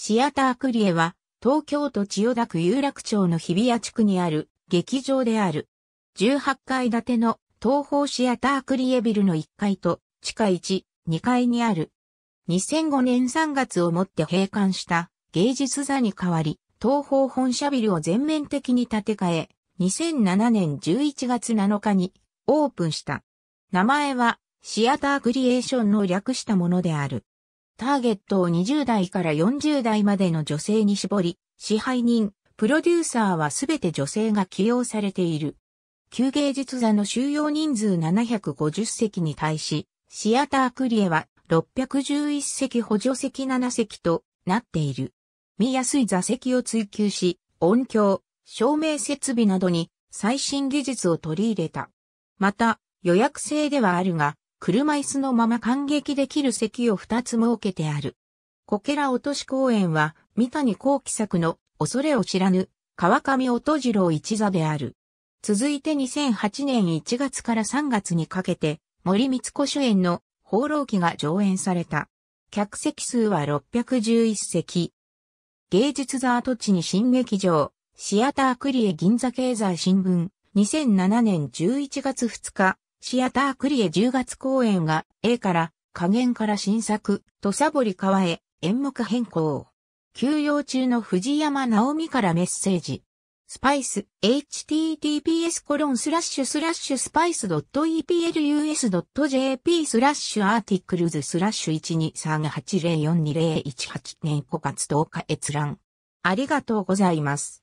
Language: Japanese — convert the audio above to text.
シアタークリエは、東京都千代田区有楽町の日比谷地区にある劇場である。18階建ての東方シアタークリエビルの1階と地下1、2階にある。2005年3月をもって閉館した芸術座に代わり、東方本社ビルを全面的に建て替え、2007年11月7日にオープンした。名前はシアタークリエーションの略したものである。ターゲットを20代から40代までの女性に絞り、支配人、プロデューサーはすべて女性が起用されている。旧芸術座の収容人数750席に対し、シアタークリエは611席補助席7席となっている。見やすい座席を追求し、音響、照明設備などに最新技術を取り入れた。また、予約制ではあるが、車椅子のまま感激できる席を二つ設けてある。こけら落とし公園は、三谷幸喜作の恐れを知らぬ、川上音次郎一座である。続いて2008年1月から3月にかけて、森光子主演の放浪記が上演された。客席数は611席。芸術座跡地に新劇場、シアタークリエ銀座経済新聞、2007年11月2日、シアタークリエ10月公演が A から加減から新作、土佐堀川へ演目変更。休養中の藤山直美からメッセージ。スパイス、https コロンスラッシュスラッシュスパイス .eplus.jp スラッシュアーティクルズスラッシュ1238042018年5月10日閲覧。ありがとうございます。